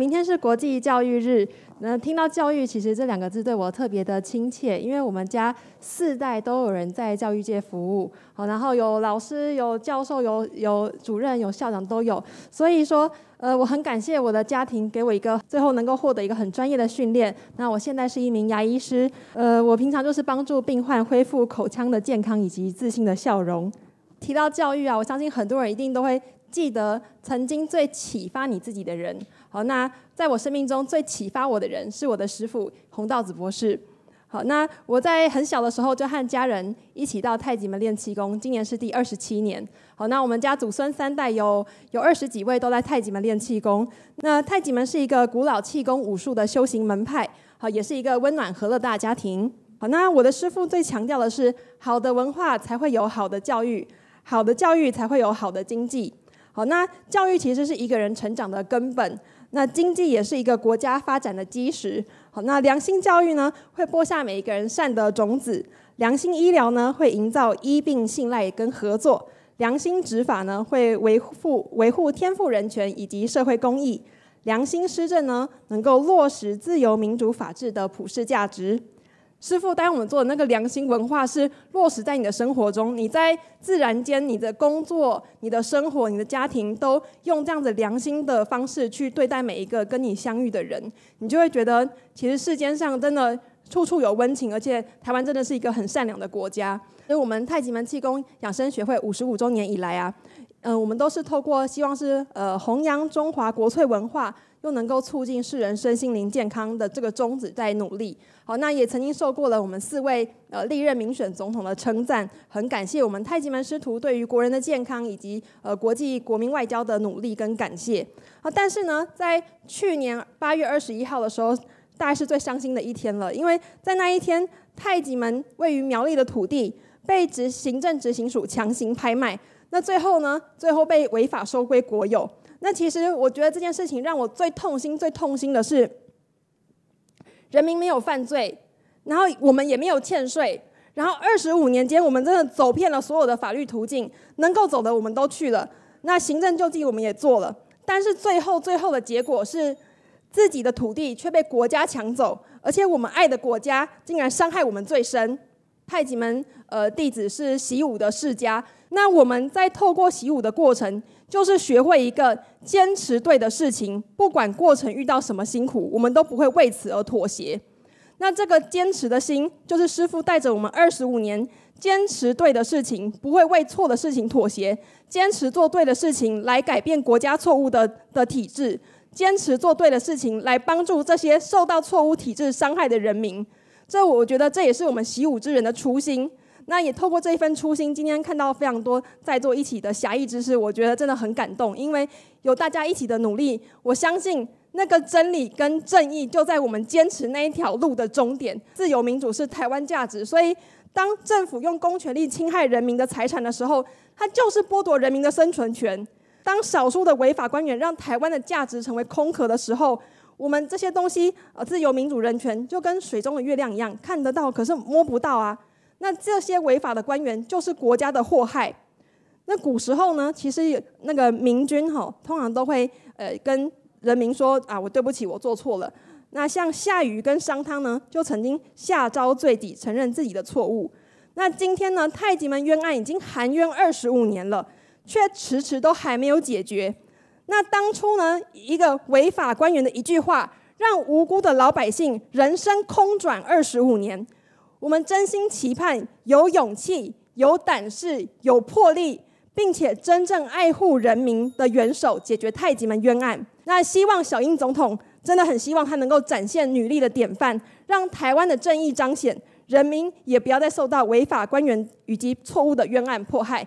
明天是国际教育日，那听到教育，其实这两个字对我特别的亲切，因为我们家四代都有人在教育界服务，好，然后有老师，有教授，有有主任，有校长都有，所以说，呃，我很感谢我的家庭给我一个最后能够获得一个很专业的训练。那我现在是一名牙医师，呃，我平常就是帮助病患恢复口腔的健康以及自信的笑容。提到教育啊，我相信很多人一定都会。记得曾经最启发你自己的人。好，那在我生命中最启发我的人是我的师傅红道子博士。好，那我在很小的时候就和家人一起到太极门练气功，今年是第二十七年。好，那我们家祖孙三代有有二十几位都在太极门练气功。那太极门是一个古老气功武术的修行门派，好，也是一个温暖和乐大家庭。好，那我的师傅最强调的是，好的文化才会有好的教育，好的教育才会有好的经济。好，那教育其实是一个人成长的根本，那经济也是一个国家发展的基石。好，那良心教育呢，会播下每一个人善的种子；良心医疗呢，会营造医病信赖跟合作；良心执法呢，会维护维护天赋人权以及社会公益；良心施政呢，能够落实自由民主法治的普世价值。师傅带我们做的那个良心文化是落实在你的生活中，你在自然间、你的工作、你的生活、你的家庭，都用这样子良心的方式去对待每一个跟你相遇的人，你就会觉得，其实世间上真的处处有温情，而且台湾真的是一个很善良的国家。所以，我们太极门气功养生学会五十五周年以来啊，呃，我们都是透过希望是呃弘扬中华国粹文化。又能够促进世人身心灵健康的这个宗旨在努力。好，那也曾经受过了我们四位呃历任民选总统的称赞，很感谢我们太极门师徒对于国人的健康以及呃国际国民外交的努力跟感谢。啊，但是呢，在去年八月二十一号的时候，大概是最伤心的一天了，因为在那一天，太极门位于苗栗的土地被执行政执行署强行拍卖，那最后呢，最后被违法收归国有。那其实，我觉得这件事情让我最痛心、最痛心的是，人民没有犯罪，然后我们也没有欠税，然后二十五年间，我们真的走遍了所有的法律途径，能够走的我们都去了。那行政救济我们也做了，但是最后最后的结果是，自己的土地却被国家抢走，而且我们爱的国家竟然伤害我们最深。太极门，呃，弟子是习武的世家。那我们在透过习武的过程，就是学会一个坚持对的事情，不管过程遇到什么辛苦，我们都不会为此而妥协。那这个坚持的心，就是师傅带着我们二十五年坚持对的事情，不会为错的事情妥协，坚持做对的事情来改变国家错误的的体制，坚持做对的事情来帮助这些受到错误体制伤害的人民。这我觉得这也是我们习武之人的初心。那也透过这一份初心，今天看到非常多在座一起的侠义之士，我觉得真的很感动。因为有大家一起的努力，我相信那个真理跟正义就在我们坚持那一条路的终点。自由民主是台湾价值，所以当政府用公权力侵害人民的财产的时候，它就是剥夺人民的生存权。当少数的违法官员让台湾的价值成为空壳的时候，我们这些东西，呃，自由、民主、人权，就跟水中的月亮一样，看得到，可是摸不到啊。那这些违法的官员，就是国家的祸害。那古时候呢，其实那个明君哈，通常都会呃跟人民说啊，我对不起，我做错了。那像夏禹跟商汤呢，就曾经下诏罪己，承认自己的错误。那今天呢，太极门冤案已经含冤二十五年了，却迟迟都还没有解决。那当初呢？一个违法官员的一句话，让无辜的老百姓人生空转二十五年。我们真心期盼有勇气、有胆识、有魄力，并且真正爱护人民的元首解决太极门冤案。那希望小英总统真的很希望他能够展现女力的典范，让台湾的正义彰显，人民也不要再受到违法官员以及错误的冤案迫害。